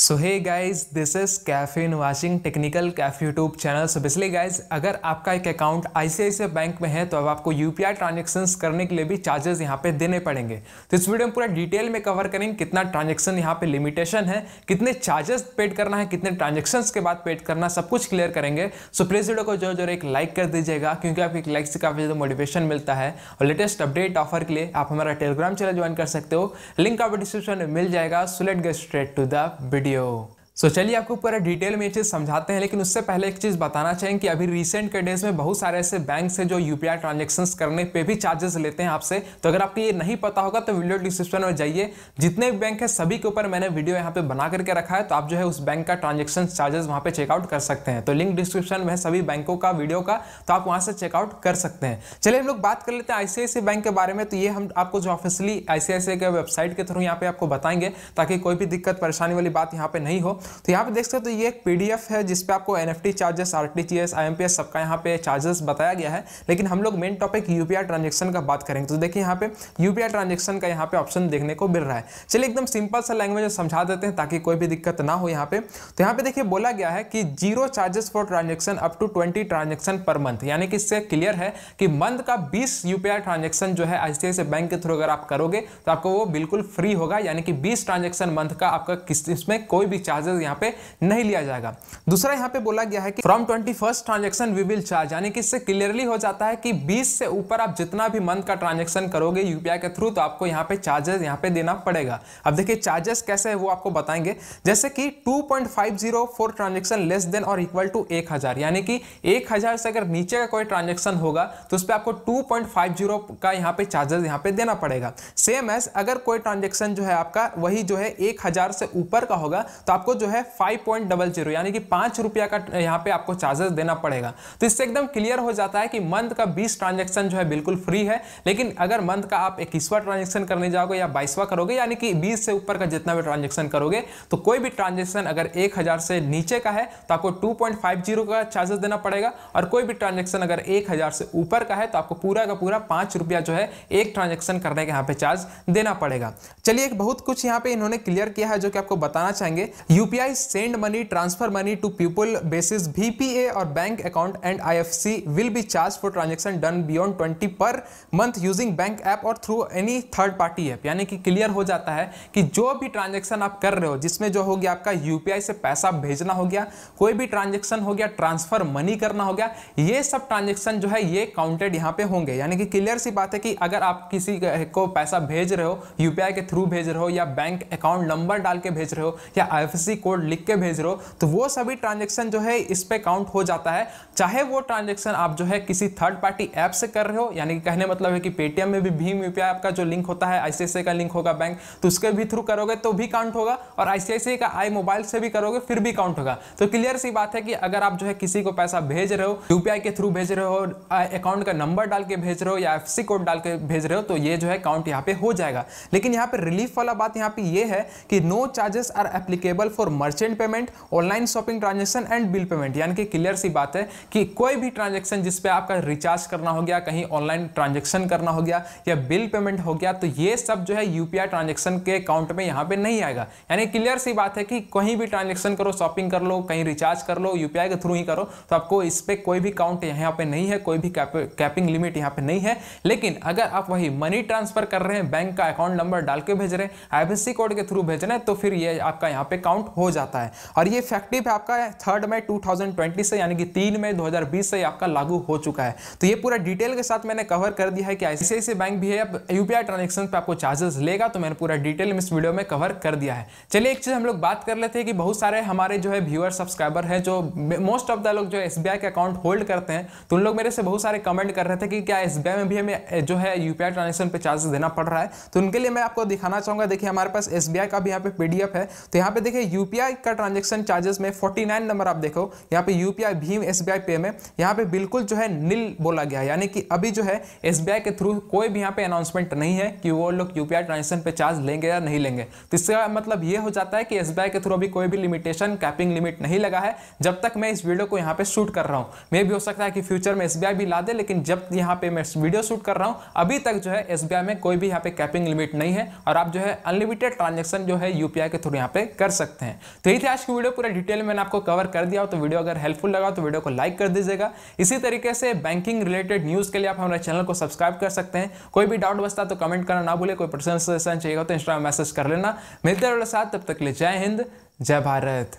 so hey guys this is cafe in watching technical cafe YouTube channel so बिस्ली guys अगर आपका एक account ICICI bank में है तो अब आपको यू पी करने के लिए भी चार्जेस यहाँ पे देने पड़ेंगे तो इस वीडियो में पूरा डिटेल में कवर करेंगे कितना ट्रांजेक्शन यहाँ पे लिमिटेशन है कितने चार्जेस पेड करना है कितने ट्रांजेक्शन के बाद पेड करना सब कुछ क्लियर करेंगे सो प्लीज़ वीडियो को जो जो एक लाइक कर दीजिएगा क्योंकि आपकी एक लाइक से काफ़ी ज़्यादा मोटिवेशन मिलता है और लेटेस्ट अपडेट ऑफर के लिए आप हमारा टेलीग्राम चैनल ज्वाइन कर सकते हो लिंक आपको डिस्क्रिप्शन में मिल जाएगा so let get straight to the video radio so so, चलिए आपको पूरा डिटेल में ये चीज़ समझाते हैं लेकिन उससे पहले एक चीज़ बताना चाहेंगे कि अभी रिसेंट के डेज में बहुत सारे ऐसे बैंक से जो यू पी ट्रांजेक्शन्स करने पे भी चार्जेस लेते हैं आपसे तो अगर आपको ये नहीं पता होगा तो वीडियो डिस्क्रिप्शन में जाइए जितने भी बैंक है सभी के ऊपर मैंने वीडियो यहाँ पे बना करके रखा है तो आप जो है उस बैंक का ट्रांजेक्शन चार्जेस वहाँ पर चेकआउट कर सकते हैं तो लिंक डिस्क्रिप्शन में है सभी बैंकों का वीडियो का तो आप वहाँ से चेकआउट कर सकते हैं चलिए हम लोग बात कर लेते हैं आई बैंक के बारे में तो ये हम आपको जो ऑफिसली आई के वेबसाइट के थ्रू यहाँ पे आपको बताएंगे ताकि कोई भी दिक्कत परेशानी वाली बात यहाँ पे नहीं हो तो यहाँ पे देख सकते हो तो ये एक पीडीएफ है जिसपे आपको एनएफटी चार्जेस आरटीजीएस आईएमपीएस सबका यहाँ पे चार्जेस बताया गया है लेकिन हम लोग मेन टॉपिक यूपीआई ट्रांजेक्शन का बात करेंगे तो देखिए यहाँ पे यूपीआई ट्रांजेक्शन का यहाँ पे ऑप्शन देखने को मिल रहा है चलिए एकदम सिंपल सा लैंग्वेज समझा देते हैं ताकि कोई भी दिक्कत ना हो यहाँ पे तो यहाँ पे देखिए बोला गया है कि zero charges for transaction up to twenty transaction per month यानी कि इससे क्लियर है कि मंथ का बीस यूपीआई ट्रांजेक्शन जो है आईसीआईसी बैंक के थ्रू अगर आप करोगे तो आपको वो बिल्कुल फ्री होगा यानी कि बीस ट्रांजेक्शन मंथ का आपका किस इसमें कोई भी चार्जेस तो यहाँ पे नहीं लिया जाएगा दूसरा यहाँ पे बोला गया है कि from twenty first transaction we will charge यानी कि इससे क्लियरली हो जाता है कि बीस से ऊपर आप जितना भी मंथ का ट्रांजेक्शन करोगे यूपीआई के थ्रू तो आपको यहाँ पे चार्जेस यहाँ पे देना पड़ेगा अब देखिए चार्जेस कैसे है वो आपको बताएंगे जैसे कि two point five zero four transaction less than और इक्वल टू एक हजार यानी कि एक हजार से अगर नीचे का कोई ट्रांजेक्शन होगा तो उस पर आपको टू पॉइंट फाइव जीरो का यहाँ पे चार्जेस यहाँ पे देना पड़ेगा सेम एज अगर कोई ट्रांजेक्शन जो है आपका वही जो है एक हजार से ऊपर का होगा तो आपको जो है फाइव पॉइंट डबल जीरो यानी कि पाँच रुपया का यहाँ पे आपको चार्जेस देना पड़ेगा तो इससे एकदम क्लियर हो जाता है कि मंथ का बीस ट्रांजेक्शन जो है बिल्कुल फ्री है लेकिन अगर मंथ का आप इक्कीसवा ट्रांजेक्शन करने जाओगे या बाईसवा करोगे यानी कि बीस से ऊपर का जितना भी ट्रांजेक्शन करोगे तो कोई भी ट्रांजेक्शन अगर एक से नीचे का है तो आपको टू का चार्जेस देना पड़ेगा और कोई भी ट्रांजेक्शन अगर एक से ऊपर का है तो आपको पूरा का पूरा पाँच जो है एक ट्रांजेक्शन करने का यहाँ पे चार्ज देना पड़ेगा चलिए एक बहुत कुछ यहाँ पे इन्होंने क्लियर किया है जो कि आपको बताना चाहेंगे UPI IPI send money transfer money to people basis BPA और bank account and IFC will be charge for transaction done beyond twenty per month using bank app और through any third party app यानी कि clear हो जाता है कि जो भी ट्रांजेक्शन आप कर रहे हो जिसमें जो हो गया आपका यूपीआई से पैसा भेजना हो गया कोई भी ट्रांजेक्शन हो गया ट्रांसफर मनी करना हो गया ये सब ट्रांजेक्शन जो है ये काउंटेड यहाँ पे होंगे यानी कि क्लियर सी बात है कि अगर आप किसी को पैसा भेज रहे हो यूपीआई के थ्रू भेज रहे हो या बैंक अकाउंट नंबर डाल के भेज रहे हो या आई कोड लिख के भेज रहे हो तो वो सभी ट्रांजेक्शन जो है इस पर काउंट हो जाता है चाहे वो ट्रांजेक्शन आप जो है किसी थर्ड पार्टी ऐप से कर रहे हो यानी कि कहने मतलब है कि पेटीएम में भी भीम यू आपका जो लिंक होता है आईसीआईसी का लिंक होगा बैंक तो उसके भी थ्रू करोगे तो भी काउंट होगा और आईसीआईसी का आई मोबाइल से भी करोगे फिर भी काउंट होगा तो क्लियर सी बात है कि अगर आप जो है किसी को पैसा भेज रहे हो यूपीआई के थ्रू भेज रहे हो अकाउंट का नंबर डाल के भेज रहे हो या एफ कोड डाल के भेज रहे हो तो ये जो है काउंट यहाँ पे हो जाएगा लेकिन यहाँ पे रिलीफ वाला बात यहाँ पे ये है कि no charges are applicable for और merchant payment online shopping transaction and bill payment यानी कि क्लियर सी बात है कि कोई भी ट्रांजेक्शन जिसपे आपका रिचार्ज करना हो गया कहीं ऑनलाइन ट्रांजेक्शन करना हो गया या बिल पेमेंट हो गया तो ये सब जो है यूपीआई ट्रांजेक्शन के अकाउंट में यहाँ पे नहीं आएगा यानी क्लियर सी बात है कि कहीं भी ट्रांजेक्शन करो शॉपिंग कर लो कहीं रिचार्ज कर लो यूपीआई के थ्रू ही करो तो आपको इस पर कोई भी अकाउंट यहाँ पे नहीं है कोई भी कैपिंग लिमिट यहाँ पे नहीं है लेकिन अगर आप वही मनी ट्रांसफर कर रहे हैं बैंक का अकाउंट नंबर डाल के भेज रहे हैं आईबीसी कोड के थ्रू भेज रहे हैं तो फिर ये आपका यहाँ पे काउंट हो जाता है और ये इफेक्टिव आपका थर्ड में 2020 से यानी कि तीन में 2020 से आपका लागू हो चुका है तो ये पूरा डिटेल के साथ मैंने कवर कर दिया है कि ऐसे ऐसे बैंक भी है यूपीआई ट्रांजेक्शन पर आपको चार्जेस लेगा तो मैंने पूरा डिटेल इस वीडियो में कवर कर दिया है चलिए एक चीज़ हम लोग बात कर लेते हैं कि बहुत सारे हमारे जो है व्यूअर सब्सक्राइबर है जो मोस्ट ऑफ द लोग जो एस के अकाउंट होल्ड करते हैं तो उन लोग मेरे से बहुत सारे कमेंट कर रहे थे कि क्या एस में भी हमें जो है यूपीआई ट्रांजेक्शन पर चार्जेस देना पड़ रहा है तो उनके लिए मैं आपको दिखाना चाहूंगा देखिए हमारे पास एस का भी यहाँ पे पीडीएफ है तो यहाँ पे देखिए यू यूपीआई का ट्रांजेक्शन चार्जेस में 49 नंबर आप देखो यहाँ पे यूपीआई भीम एस आई पे में यहाँ पे बिल्कुल जो है नील बोला गया है यानी कि अभी जो है आई के थ्रू कोई भी यहाँ पे अनाउंसमेंट नहीं है कि वो लोग यूपीआई ट्रांजेक्शन पे चार्ज लेंगे या नहीं लेंगे तो इसका मतलब ये हो जाता है कि एस के थ्रू अभी कोई भी लिमिटेशन कैपिंग लिमिट नहीं लगा है जब तक मैं इस वीडियो को यहाँ पे शूट कर रहा हूँ मे भी हो सकता है कि फ्यूचर में एस भी ला दे लेकिन जब यहाँ पे मैं वीडियो शूट कर रहा हूँ अभी तक जो है एस में कोई भी यहाँ पे कैपिंग लिमिट नहीं है और आप जो है अनलिमिटेड ट्रांजेक्शन जो है यूपीआई के थ्रू यहाँ पे कर सकते हैं तो यही थे आज की वीडियो पूरा डिटेल मैंने आपको कवर कर दिया हो तो वीडियो अगर हेल्पफुल लगा तो वीडियो को लाइक कर दीजिएगा इसी तरीके से बैंकिंग रिलेटेड न्यूज़ के लिए आप हमारे चैनल को सब्सक्राइब कर सकते हैं कोई भी डाउट बचता तो कमेंट करना ना भूले कोई पर्सन सजेशन चाहिए तो इंस्टाग्राम मैसेज कर लेना मिलते रहो साथ तब तक ले जय हिंद जय भारत